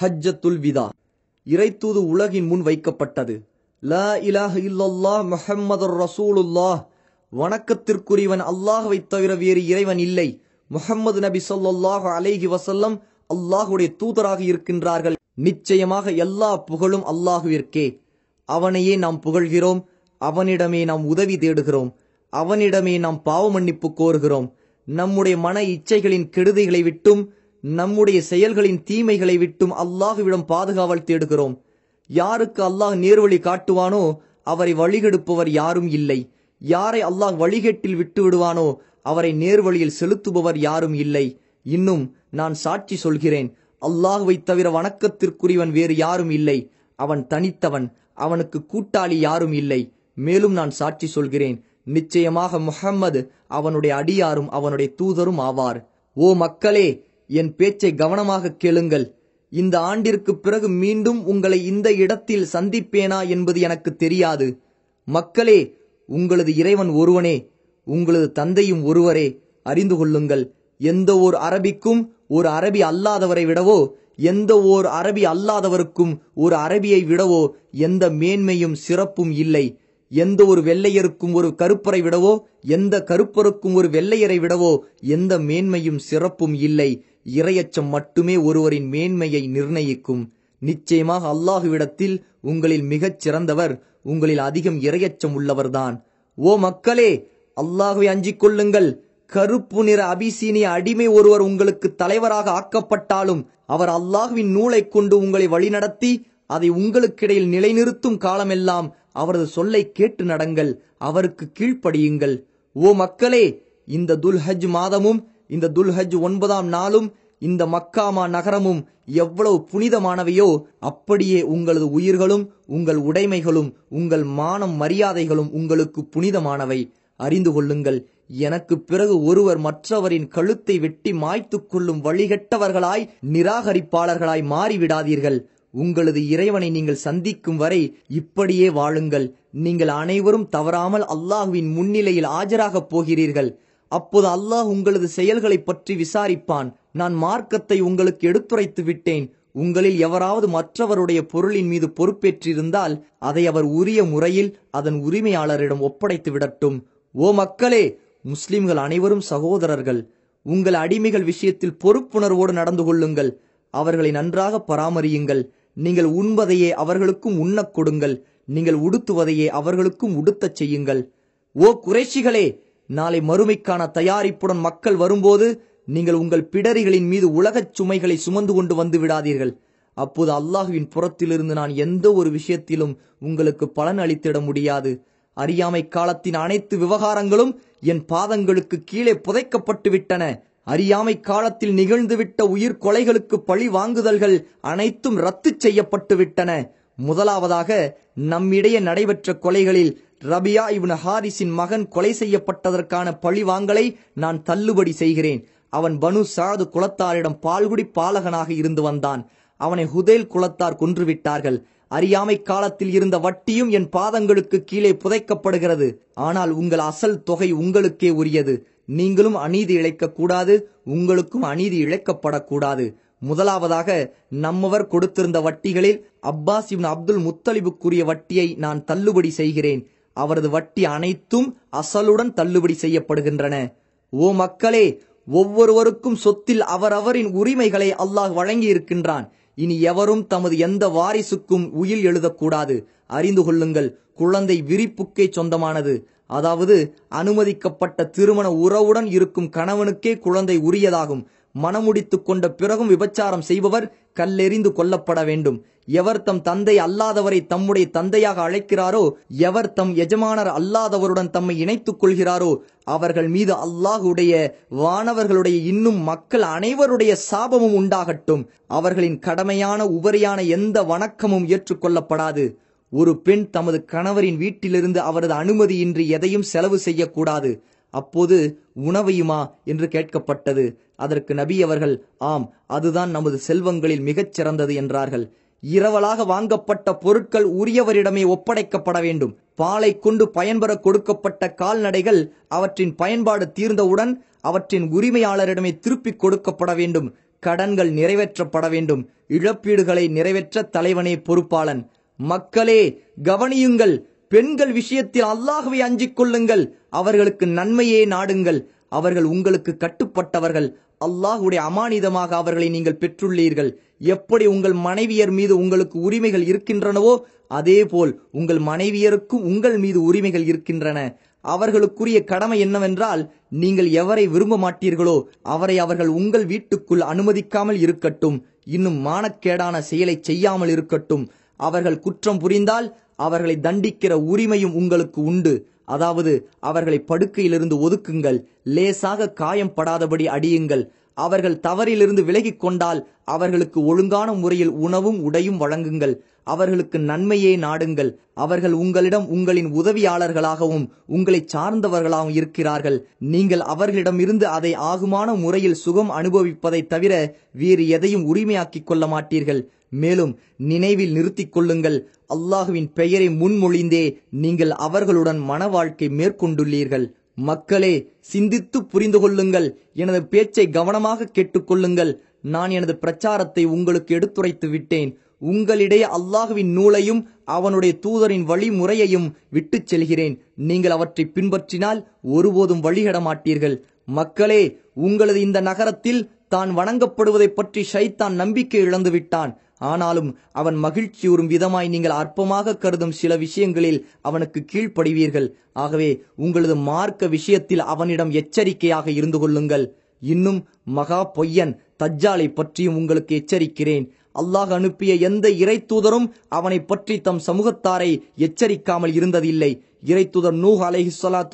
ஹஜ்ஜத்துல் விதா இறைத்தூது உலகின் முன் வைக்கப்பட்டது ல இலாஹ இல்லல்லா முஹம்மது ரசூலுல்லாஹ் வணக்கத்திற்குரியவன் அல்லாஹுவை தவிர வேறு இறைவன் இல்லை முகம்மது நபி சொல்லாஹு அலேஹி வசல்லம் அல்லாஹுடைய தூதராக இருக்கின்றார்கள் நிச்சயமாக எல்லா புகழும் அல்லாஹுவிற்கே அவனையே நாம் புகழ்கிறோம் அவனிடமே நாம் உதவி தேடுகிறோம் அவனிடமே நாம் பாவ மன்னிப்பு கோருகிறோம் நம்முடைய மன இச்சைகளின் கெடுதிகளை விட்டும் நம்முடைய செயல்களின் தீமைகளை விட்டும் அல்லாஹுவிடம் பாதுகாவல் தேடுகிறோம் யாருக்கு அல்லாஹ் நேர்வழி காட்டுவானோ அவரை வழிகெடுப்பவர் யாரும் இல்லை யாரை அல்லாஹ் வழிகேட்டில் விட்டு விடுவானோ அவரை நேர்வழியில் செலுத்துபவர் யாரும் இல்லை இன்னும் நான் சாட்சி சொல்கிறேன் அல்லாஹுவை தவிர வணக்கத்திற்குரியவன் வேறு யாரும் இல்லை அவன் தனித்தவன் அவனுக்கு கூட்டாளி யாரும் இல்லை மேலும் நான் சாட்சி சொல்கிறேன் நிச்சயமாக முகம்மது அவனுடைய அடியாரும் அவனுடைய தூதரும் ஆவார் ஓ மக்களே என் பேச்சை கவனமாக கேளுங்கள் இந்த ஆண்டிற்கு பிறகு மீண்டும் உங்களை இந்த இடத்தில் சந்திப்பேனா என்பது எனக்கு தெரியாது மக்களே உங்களது இறைவன் ஒருவனே உங்களது தந்தையும் ஒருவரே அறிந்து கொள்ளுங்கள் எந்த ஓர் அரபிக்கும் ஒரு அரபி அல்லாதவரை விடவோ எந்த ஓர் அரபி அல்லாதவருக்கும் ஒரு அரபியை விடவோ எந்த மேன்மையும் சிறப்பும் இல்லை எந்த ஒரு வெள்ளையருக்கும் ஒரு கருப்பரை விடவோ எந்த கருப்பருக்கும் ஒரு வெள்ளையரை விடவோ எந்த மேன்மையும் சிறப்பும் இல்லை இரையச்சம் மட்டுமே ஒருவரின் மேன்மையை நிர்ணயிக்கும் நிச்சயமாக அல்லாஹுவிடத்தில் உங்களில் மிகச் சிறந்தவர் உங்களில் அதிகம் இரையச்சம் உள்ளவர்தான் ஓ மக்களே அல்லாஹுவை அஞ்சிக் கொள்ளுங்கள் கருப்பு நிற அபிசீனிய அடிமை ஒருவர் உங்களுக்கு தலைவராக ஆக்கப்பட்டாலும் அவர் அல்லாஹுவின் நூலை கொண்டு உங்களை வழிநடத்தி அதை உங்களுக்கிடையில் நிலைநிறுத்தும் காலமெல்லாம் அவரது சொல்லை கேட்டு நடங்கள் அவருக்கு கீழ்ப்படியுங்கள் ஓ மக்களே இந்த துல்ஹஜ் மாதமும் இந்த துல்ஹஜ் ஒன்பதாம் நாளும் இந்த மக்காமா நகரமும் எவ்வளவு புனிதமானவையோ அப்படியே உங்களது உயிர்களும் உங்கள் உடைமைகளும் உங்கள் மானம் மரியாதைகளும் உங்களுக்கு புனிதமானவை அறிந்து கொள்ளுங்கள் எனக்கு பிறகு ஒருவர் மற்றவரின் கழுத்தை வெட்டி மாய்த்து கொள்ளும் வழிகட்டவர்களாய் நிராகரிப்பாளர்களாய் மாறிவிடாதீர்கள் உங்களது இறைவனை நீங்கள் சந்திக்கும் வரை இப்படியே வாழுங்கள் நீங்கள் அனைவரும் தவறாமல் அல்லாஹுவின் முன்னிலையில் ஆஜராகப் போகிறீர்கள் அப்போது அல்லாஹ் உங்களது செயல்களை பற்றி விசாரிப்பான் நான் மார்க்கத்தை உங்களுக்கு எடுத்துரைத்து விட்டேன் உங்களில் எவராவது மற்றவருடைய பொருளின் மீது பொறுப்பேற்றிருந்தால் அதை அவர் உரிய முறையில் அதன் உரிமையாளரிடம் ஒப்படைத்து விடட்டும் ஓ மக்களே முஸ்லிம்கள் அனைவரும் சகோதரர்கள் உங்கள் அடிமைகள் விஷயத்தில் பொறுப்புணர்வோடு நடந்து கொள்ளுங்கள் அவர்களை நன்றாக பராமரியுங்கள் நீங்கள் உண்பதையே அவர்களுக்கும் உண்ணக் கொடுங்கள் நீங்கள் உடுத்துவதையே அவர்களுக்கும் உடுத்தச் செய்யுங்கள் ஓ குறைஷிகளே நாளை மறுமைக்கான தயாரிப்புடன் மக்கள் வரும்போது நீங்கள் உங்கள் பிடரிகளின் மீது உலகச் சுமைகளை சுமந்து கொண்டு வந்து விடாதீர்கள் அப்போது அல்லாஹுவின் புறத்திலிருந்து நான் எந்த ஒரு விஷயத்திலும் உங்களுக்கு பலன் அளித்திட முடியாது அறியாமை காலத்தின் அனைத்து விவகாரங்களும் என் பாதங்களுக்கு கீழே புதைக்கப்பட்டு விட்டன அறியாமை காலத்தில் நிகழ்ந்துவிட்ட உயிர் கொலைகளுக்கு பழி வாங்குதல்கள் அனைத்தும் ரத்து செய்யப்பட்டு விட்டன முதலாவதாக நம்மிடையே நடைபெற்ற கொலைகளில் ரபியா இவன ஹாரிஸின் மகன் கொலை செய்யப்பட்டதற்கான பழிவாங்கலை நான் தள்ளுபடி செய்கிறேன் அவன் பனு சாது குலத்தாரிடம் பால்குடி பாலகனாக இருந்து வந்தான் அவனை ஹுதேல் குலத்தார் கொன்றுவிட்டார்கள் அறியாமை காலத்தில் இருந்த வட்டியும் என் பாதங்களுக்கு கீழே புதைக்கப்படுகிறது ஆனால் உங்கள் அசல் தொகை உங்களுக்கே உரியது நீங்களும் அநீதி இழைக்கக்கூடாது உங்களுக்கும் அநீதி இழைக்கப்படக்கூடாது முதலாவதாக நம்மவர் கொடுத்திருந்த வட்டிகளில் அப்பாஸ் இவன் அப்துல் முத்தலிபுக்குரிய வட்டியை நான் தள்ளுபடி செய்கிறேன் அவரது வட்டி அனைத்தும் அசலுடன் தள்ளுபடி செய்யப்படுகின்றன ஓ மக்களே ஒவ்வொருவருக்கும் சொத்தில் அவரவரின் உரிமைகளை அல்லாஹ் வழங்கி இருக்கின்றான் இனி எவரும் தமது எந்த வாரிசுக்கும் உயில் எழுதக்கூடாது அறிந்து கொள்ளுங்கள் குழந்தை விரிப்புக்கே சொந்தமானது அதாவது அனுமதிக்கப்பட்ட திருமண உறவுடன் இருக்கும் கணவனுக்கே குழந்தை உரியதாகும் மனமுடித்து கொண்ட பிறகும் விபச்சாரம் செய்பவர் கல்லெறிந்து கொல்லப்பட வேண்டும் எவர் தம் தந்தை அல்லாதவரை தம்முடைய தந்தையாக அழைக்கிறாரோ எவர் தம் எஜமானர் அல்லாதவருடன் தம்மை இணைத்துக் கொள்கிறாரோ அவர்கள் மீது அல்லாஹுடைய வானவர்களுடைய இன்னும் மக்கள் அனைவருடைய சாபமும் உண்டாகட்டும் அவர்களின் கடமையான உபரியான எந்த வணக்கமும் ஏற்றுக்கொள்ளப்படாது ஒரு பெண் தமது கணவரின் வீட்டிலிருந்து அவரது அனுமதியின்றி எதையும் செலவு செய்யக்கூடாது அப்போது உணவையுமா என்று கேட்கப்பட்டது அதற்கு நபி அவர்கள் ஆம் அதுதான் நமது செல்வங்களில் மிகச் சிறந்தது என்றார்கள் இரவலாக வாங்கப்பட்ட பொருட்கள் உரியவரிடமே ஒப்படைக்கப்பட வேண்டும் பாலை கொண்டு பயன்பெற கொடுக்கப்பட்ட கால்நடைகள் அவற்றின் பயன்பாடு தீர்ந்தவுடன் அவற்றின் உரிமையாளரிடமே திருப்பிக் கொடுக்கப்பட வேண்டும் கடன்கள் நிறைவேற்றப்பட வேண்டும் இழப்பீடுகளை நிறைவேற்ற தலைவனே பொறுப்பாளன் மக்களே கவனியுங்கள் பெண்கள் விஷயத்தில் அல்லாகவே அஞ்சிக் கொள்ளுங்கள் அவர்களுக்கு நன்மையே நாடுங்கள் அவர்கள் உங்களுக்கு கட்டுப்பட்டவர்கள் அல்லாஹுடைய அமானிதமாக அவர்களை நீங்கள் பெற்றுள்ளீர்கள் எப்படி உங்கள் மனைவியர் மீது உங்களுக்கு உரிமைகள் இருக்கின்றனவோ போல் உங்கள் மனைவியருக்கும் உங்கள் மீது உரிமைகள் இருக்கின்றன அவர்களுக்குரிய கடமை என்னவென்றால் நீங்கள் எவரை விரும்ப மாட்டீர்களோ அவரை அவர்கள் உங்கள் வீட்டுக்குள் அனுமதிக்காமல் இருக்கட்டும் இன்னும் மானக்கேடான செயலை செய்யாமல் இருக்கட்டும் அவர்கள் குற்றம் புரிந்தால் அவர்களை தண்டிக்கிற உரிமையும் உங்களுக்கு உண்டு அதாவது அவர்களை படுக்கையிலிருந்து ஒதுக்குங்கள் லேசாக காயம் படாதபடி அடியுங்கள் அவர்கள் தவறிலிருந்து விலகிக் கொண்டால் அவர்களுக்கு ஒழுங்கான முறையில் உணவும் உடையும் வழங்குங்கள் அவர்களுக்கு நன்மையே நாடுங்கள் அவர்கள் உங்களிடம் உங்களின் உதவியாளர்களாகவும் உங்களை சார்ந்தவர்களாகவும் இருக்கிறார்கள் நீங்கள் அவர்களிடமிருந்து அதை ஆகுமான முறையில் சுகம் அனுபவிப்பதை தவிர வேறு எதையும் உரிமையாக்கிக் கொள்ள மாட்டீர்கள் மேலும் நினைவில் நிறுத்திக் கொள்ளுங்கள் அல்லாஹுவின் பெயரை முன்மொழிந்தே நீங்கள் அவர்களுடன் மன வாழ்க்கை மேற்கொண்டுள்ளீர்கள் மக்களே சிந்தித்து புரிந்து கொள்ளுங்கள் எனது பேச்சை கவனமாக கேட்டுக்கொள்ளுங்கள் நான் எனது பிரச்சாரத்தை உங்களுக்கு எடுத்துரைத்து விட்டேன் உங்களிடையே அல்லாஹுவின் நூலையும் அவனுடைய தூதரின் வழிமுறையையும் விட்டு செல்கிறேன் நீங்கள் அவற்றை பின்பற்றினால் ஒருபோதும் வழிகடமாட்டீர்கள் மக்களே உங்களது இந்த நகரத்தில் தான் வணங்கப்படுவதை பற்றி ஷைத்தான் நம்பிக்கை இழந்து விட்டான் ஆனாலும் அவன் மகிழ்ச்சியுறும் விதமாய் நீங்கள் அற்பமாக கருதும் சில விஷயங்களில் அவனுக்கு கீழ்ப்படுவீர்கள் ஆகவே உங்களது மார்க்க விஷயத்தில் அவனிடம் எச்சரிக்கையாக இருந்து கொள்ளுங்கள் இன்னும் மகா பொய்யன் தஜ்ஜாலை பற்றியும் உங்களுக்கு எச்சரிக்கிறேன் அல்லாஹ் அனுப்பிய எந்த இறை தூதரும் அவனை பற்றி தம் சமூகத்தாரை எச்சரிக்காமல் இருந்ததில்லை இறைத்துதர் நூஹ் அலஹி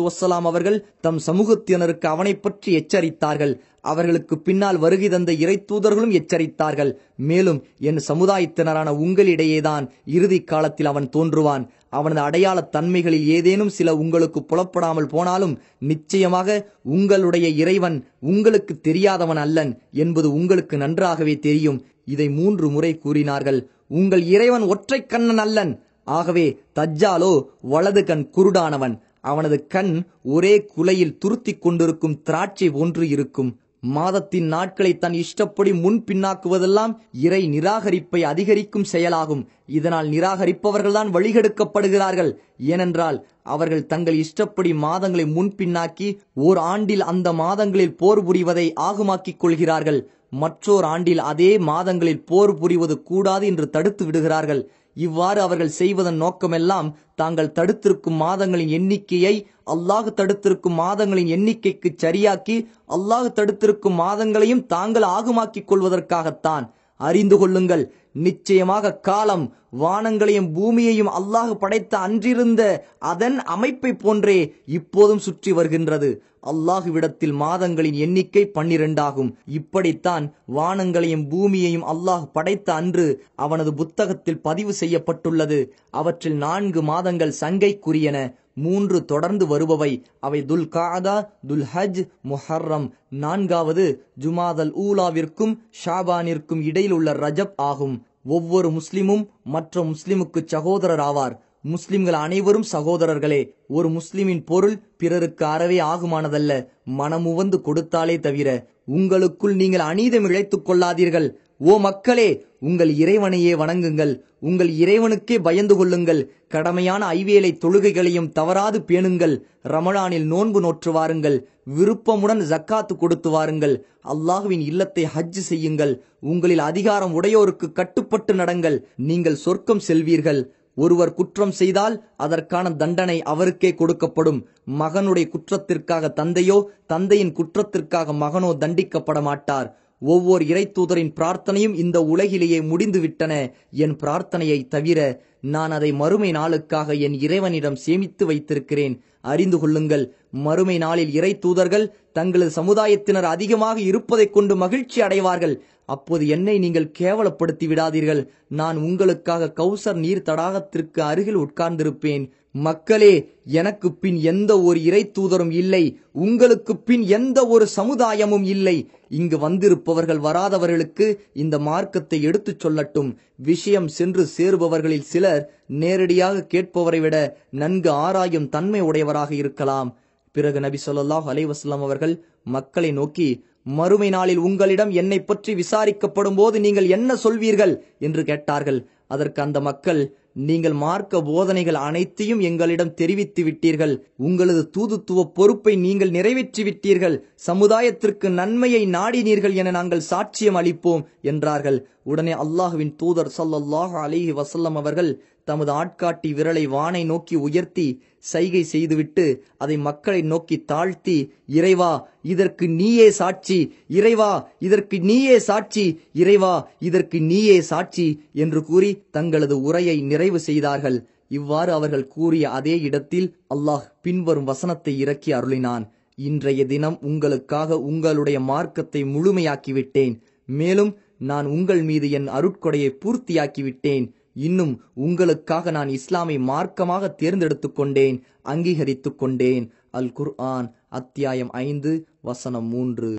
வசலாம் அவர்கள் தம் சமூகத்தினருக்கு அவனை பற்றி எச்சரித்தார்கள் அவர்களுக்கு பின்னால் வருகை தந்த இறைத்தூதர்களும் எச்சரித்தார்கள் மேலும் என் சமுதாயத்தினரான உங்களிடையேதான் இறுதி காலத்தில் அவன் தோன்றுவான் அவனது அடையாள தன்மைகளில் ஏதேனும் சில உங்களுக்கு புலப்படாமல் போனாலும் நிச்சயமாக உங்களுடைய இறைவன் உங்களுக்கு தெரியாதவன் அல்லன் என்பது உங்களுக்கு நன்றாகவே தெரியும் இதை மூன்று முறை கூறினார்கள் உங்கள் இறைவன் ஒற்றை கண்ணன் அல்லன் ஆகவே தஜ்ஜாலோ வலது கண் குருடானவன் அவனது கண் ஒரே குலையில் துருத்தி கொண்டிருக்கும் திராட்சை ஒன்று இருக்கும் மாதத்தின் நாட்களை தன் இஷ்டப்படி முன் பின்னாக்குவதெல்லாம் இறை நிராகரிப்பை அதிகரிக்கும் செயலாகும் இதனால் நிராகரிப்பவர்கள்தான் வழிகெடுக்கப்படுகிறார்கள் ஏனென்றால் அவர்கள் தங்கள் இஷ்டப்படி மாதங்களை முன் பின்னாக்கி ஓர் ஆண்டில் அந்த மாதங்களில் போர் புரிவதை ஆகுமாக்கிக் கொள்கிறார்கள் மற்றோர் ஆண்டில் அதே மாதங்களில் போர் புரிவது கூடாது என்று தடுத்து விடுகிறார்கள் இவ்வாறு அவர்கள் செய்வதன் நோக்கமெல்லாம் தாங்கள் தடுத்திருக்கும் மாதங்களின் எண்ணிக்கையை அல்லாஹ் தடுத்திருக்கும் மாதங்களின் எண்ணிக்கைக்கு சரியாக்கி அல்லாஹ் தடுத்திருக்கும் மாதங்களையும் தாங்கள் ஆகுமாக்கிக் கொள்வதற்காகத்தான் அறிந்து கொள்ளுங்கள் நிச்சயமாக காலம் வானங்களையும் பூமியையும் அல்லாஹ் படைத்த அன்றிருந்த அதன் அமைப்பை போன்றே இப்போதும் சுற்றி வருகின்றது அல்லாஹுவிடத்தில் மாதங்களின் எண்ணிக்கை பன்னிரண்டாகும் இப்படித்தான் வானங்களையும் பூமியையும் அல்லாஹ் படைத்த அன்று அவனது புத்தகத்தில் பதிவு செய்யப்பட்டுள்ளது அவற்றில் நான்கு மாதங்கள் சங்கைக்குரியன மூன்று தொடர்ந்து வருபவை அவை துல் காதா துல் ஹஜ் முஹர்ரம் நான்காவது ஜுமாதல் ஊலாவிற்கும் ஷாபானிற்கும் இடையில் உள்ள ரஜப் ஆகும் ஒவ்வொரு முஸ்லிமும் மற்ற முஸ்லிமுக்கு சகோதரர் ஆவார் முஸ்லிம்கள் அனைவரும் சகோதரர்களே ஒரு முஸ்லிமின் பொருள் பிறருக்கு அறவே ஆகுமானதல்ல மனமுவந்து கொடுத்தாலே தவிர உங்களுக்குள் நீங்கள் அநீதம் இழைத்துக் கொள்ளாதீர்கள் ஓ மக்களே உங்கள் இறைவனையே வணங்குங்கள் உங்கள் இறைவனுக்கே பயந்து கொள்ளுங்கள் கடமையான ஐவேலை தொழுகைகளையும் தவறாது பேணுங்கள் ரமலானில் நோன்பு நோற்று வாருங்கள் விருப்பமுடன் ஜக்காத்து கொடுத்து வாருங்கள் அல்லாஹுவின் இல்லத்தை ஹஜ் செய்யுங்கள் உங்களில் அதிகாரம் உடையோருக்கு கட்டுப்பட்டு நடங்கள் நீங்கள் சொர்க்கம் செல்வீர்கள் ஒருவர் குற்றம் செய்தால் அதற்கான தண்டனை அவருக்கே கொடுக்கப்படும் மகனுடைய குற்றத்திற்காக தந்தையோ தந்தையின் குற்றத்திற்காக மகனோ தண்டிக்கப்பட மாட்டார் ஒவ்வொரு இறை தூதரின் பிரார்த்தனையும் இந்த உலகிலேயே முடிந்துவிட்டன என் பிரார்த்தனையை தவிர நான் அதை மறுமை நாளுக்காக என் இறைவனிடம் சேமித்து வைத்திருக்கிறேன் அறிந்து கொள்ளுங்கள் மறுமை நாளில் இறை தூதர்கள் தங்களது சமுதாயத்தினர் அதிகமாக இருப்பதைக் கொண்டு மகிழ்ச்சி அடைவார்கள் அப்போது என்னை நீங்கள் கேவலப்படுத்தி விடாதீர்கள் நான் உங்களுக்காக கௌசர் நீர் தடாகத்திற்கு அருகில் உட்கார்ந்திருப்பேன் மக்களே எனக்கு பின் எந்த ஒரு இறை தூதரும் இல்லை உங்களுக்கு பின் எந்த ஒரு சமுதாயமும் இல்லை இங்கு வந்திருப்பவர்கள் வராதவர்களுக்கு இந்த மார்க்கத்தை எடுத்துச் சொல்லட்டும் விஷயம் சென்று சேருபவர்களில் சிலர் நேரடியாக கேட்பவரை விட நன்கு ஆராயும் தன்மை உடையவராக இருக்கலாம் பிறகு நபி சொல்லாஹ் அலைவாஸ்லாம் அவர்கள் மக்களை நோக்கி மறுமை நாளில் உங்களிடம் என்னை பற்றி விசாரிக்கப்படும் போது நீங்கள் என்ன சொல்வீர்கள் என்று கேட்டார்கள் அதற்கு அந்த மக்கள் நீங்கள் மார்க்க போதனைகள் அனைத்தையும் எங்களிடம் தெரிவித்து விட்டீர்கள் உங்களது தூதுத்துவ பொறுப்பை நீங்கள் நிறைவேற்றி விட்டீர்கள் சமுதாயத்திற்கு நன்மையை நாடினீர்கள் என நாங்கள் சாட்சியம் அளிப்போம் என்றார்கள் உடனே அல்லாஹுவின் தூதர் சல்லாஹ் அலிஹி வசல்லம் அவர்கள் தமது ஆட்காட்டி விரலை வானை நோக்கி உயர்த்தி சைகை செய்துவிட்டு அதை மக்களை நோக்கி தாழ்த்தி இறைவா இதற்கு நீயே சாட்சி இறைவா இதற்கு நீயே சாட்சி இறைவா இதற்கு நீயே சாட்சி என்று கூறி தங்களது உரையை நிறைவு செய்தார்கள் இவ்வாறு அவர்கள் கூறிய அதே இடத்தில் அல்லாஹ் பின்வரும் வசனத்தை இறக்கி அருளினான் இன்றைய தினம் உங்களுக்காக உங்களுடைய மார்க்கத்தை முழுமையாக்கிவிட்டேன் மேலும் நான் உங்கள் மீது என் அருட்கொடையை பூர்த்தியாக்கிவிட்டேன் இன்னும் உங்களுக்காக நான் இஸ்லாமை மார்க்கமாக தேர்ந்தெடுத்துக் கொண்டேன் அங்கீகரித்துக் கொண்டேன் அல் குர்ஆன் அத்தியாயம் ஐந்து வசனம் மூன்று